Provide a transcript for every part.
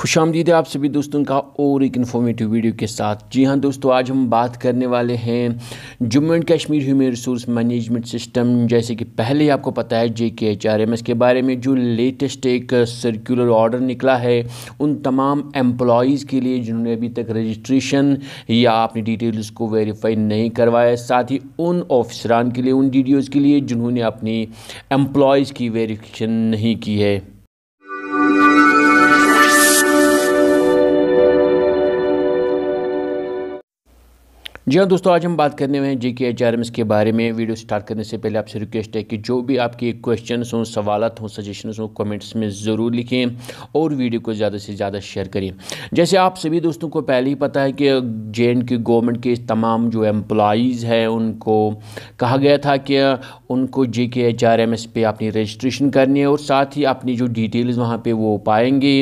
खुश आमदीद आप सभी दोस्तों का और एक इन्फॉर्मेटिव वीडियो के साथ जी हाँ दोस्तों आज हम बात करने वाले हैं Jammu and Kashmir human resource management system जैसे कि पहले ही आपको पता है जे K H R M S के बारे में जो लेटेस्ट एक सर्कुलर ऑर्डर निकला है उन तमाम एम्प्लॉज़ के लिए जिन्होंने अभी तक रजिस्ट्रेशन या अपनी डिटेल्स को वेरीफाई नहीं करवाया साथ ही उन ऑफिसरान के लिए उन डी के लिए जिन्होंने अपनी एम्प्लॉज़ की वेरीफिकेशन नहीं की है जी हाँ दोस्तों आज हम बात करने हैं जी के एच आर एम के बारे में वीडियो स्टार्ट करने से पहले आपसे रिक्वेस्ट है कि जो भी आपके क्वेश्चन हों सवाल हों सजेशन हों कमेंट्स में ज़रूर लिखें और वीडियो को ज़्यादा से ज़्यादा शेयर करें जैसे आप सभी दोस्तों को पहले ही पता है कि जे एंड के गवर्नमेंट के तमाम जो एम्प्लॉज़ हैं उनको कहा गया था कि उनको जे K H R M S पे अपनी रजिस्ट्रेशन करनी है और साथ ही अपनी जो डिटेल्स वहाँ पे वो पाएंगे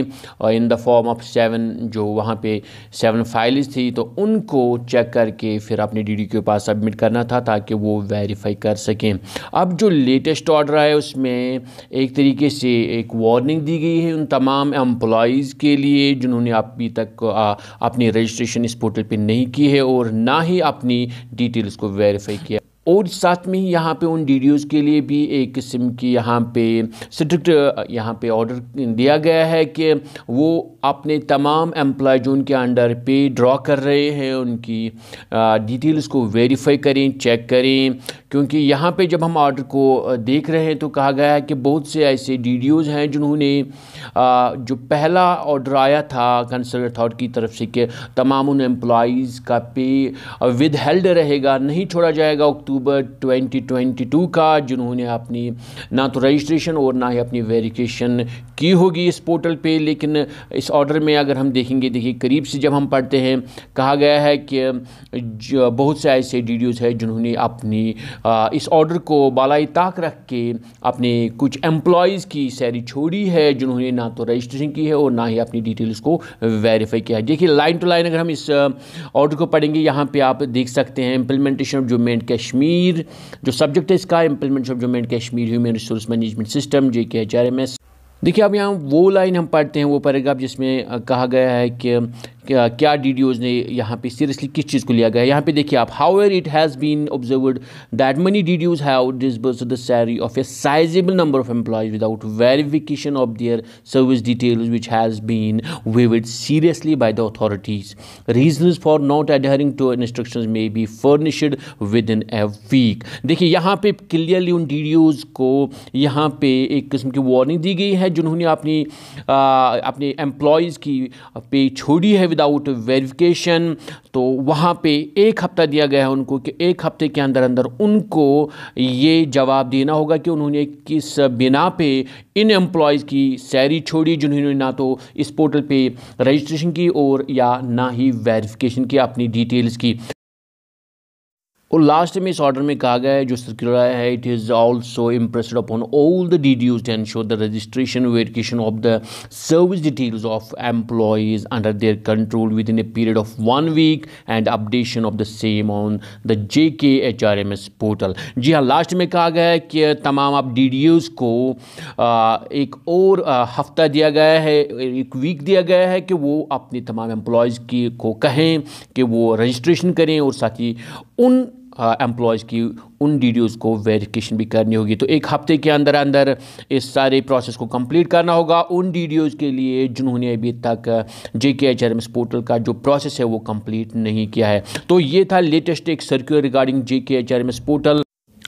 और in the form of seven जो वहाँ पे सेवन फाइल्स थी तो उनको चेक करके फिर अपने डी डी के पास सबमिट करना था ताकि वो वेरीफाई कर सकें अब जो लेटेस्ट ऑर्डर है उसमें एक तरीके से एक वार्निंग दी गई है उन तमाम एम्प्लॉज़ के लिए जिन्होंने अभी तक अपनी रजिस्ट्रेशन इस पोर्टल पर नहीं की है और ना ही अपनी डिटेल्स को वेरीफाई किया और साथ में ही यहाँ पे उन डी के लिए भी एक किस्म की यहाँ पे स्ट्रिक्ट यहाँ पे ऑर्डर दिया गया है कि वो अपने तमाम एम्प्लॉय जो उनके अंडर पे ड्रॉ कर रहे हैं उनकी डिटेल्स को वेरीफाई करें चेक करें क्योंकि यहाँ पे जब हम ऑर्डर को देख रहे हैं तो कहा गया है कि बहुत से ऐसे डी हैं जिन्होंने जो पहला ऑर्डर आया था कंसर्न थॉट की तरफ से कि तमाम उन एम्प्लॉज़ का पे विद हेल्ड रहेगा नहीं छोड़ा जाएगा अक्टूबर 2022 का जिन्होंने अपनी ना तो रजिस्ट्रेशन और ना ही अपनी वेरिफिकेशन की होगी इस पोर्टल पर लेकिन इस ऑर्डर में अगर हम देखेंगे देखिए करीब से जब हम पढ़ते हैं कहा गया है कि बहुत से ऐसे डी हैं जिन्होंने अपनी इस ऑर्डर को बालाई ताक रख के अपने कुछ एम्प्लॉयज़ की सैरी छोड़ी है जिन्होंने ना तो रजिस्ट्रेशन की है और ना ही अपनी डिटेल्स को वेरीफाई किया है देखिए लाइन टू लाइन अगर हम इस ऑर्डर को पढ़ेंगे यहाँ पे आप देख सकते हैं implementation of Jammu and Kashmir जो सब्जेक्ट है इसका implementation of Jammu and Kashmir human resource management system J K H R M S देखिए अब यहाँ वो लाइन हम पढ़ते हैं वो पैराग्राफ जिसमें कहा गया है कि क्या डी ने यहाँ पे सीरियसली किस चीज़ को लिया गया है यहाँ पे देखिए आप how however it has been observed that many D DOs have disburse the salary of a sizeable number of employees without verification of their service details which has been viewed seriously by the authorities reasons for not adhering to instruction may be furnished within a week देखिए यहाँ पे clearly उन D को यहाँ पे एक किस्म की वार्निंग दी गई है जिन्होंने अपनी अपने एम्प्लॉयज़ की पे छोड़ी है विदाउट वेरिफिकेशन तो वहाँ पे एक हफ्ता दिया गया है उनको कि एक हफ्ते के अंदर अंदर उनको ये जवाब देना होगा कि उन्होंने किस बिना पे इन एम्प्लॉयज़ की सैरी छोड़ी जिन्होंने ना तो इस पोर्टल पे रजिस्ट्रेशन की और या ना ही वेरिफिकेशन की अपनी डिटेल्स की और लास्ट में इस ऑर्डर में कहा गया है जो सर्कुलर आया है it is also impressed upon all the DOs टैन शो the registration verification of the service details of employees under their control within a period of one week and updation of the same on the J K H R M S portal जी हाँ last में कहा गया है कि तमाम आप D D Os को आ, एक और आ, हफ्ता दिया गया है एक वीक दिया गया है कि वो अपने तमाम एम्प्लॉयज़ की को कहें कि वो रजिस्ट्रेशन करें और साथ ही उन एम्प्लॉयज़ की उन डी को वेरिफिकेशन भी करनी होगी तो एक हफ्ते के अंदर अंदर इस सारे प्रोसेस को कंप्लीट करना होगा उन डी के लिए जिन्होंने अभी तक जे के एच पोर्टल का जो प्रोसेस है वो कंप्लीट नहीं किया है तो ये था लेटेस्ट एक circular regarding J K H portal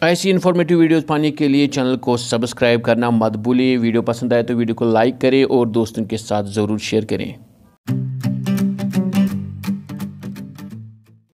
ऐसी इन्फॉर्मेटिव वीडियोस पाने के लिए चैनल को सब्सक्राइब करना मत भूलिए वीडियो पसंद आए तो वीडियो को लाइक करें और दोस्तों के साथ ज़रूर शेयर करें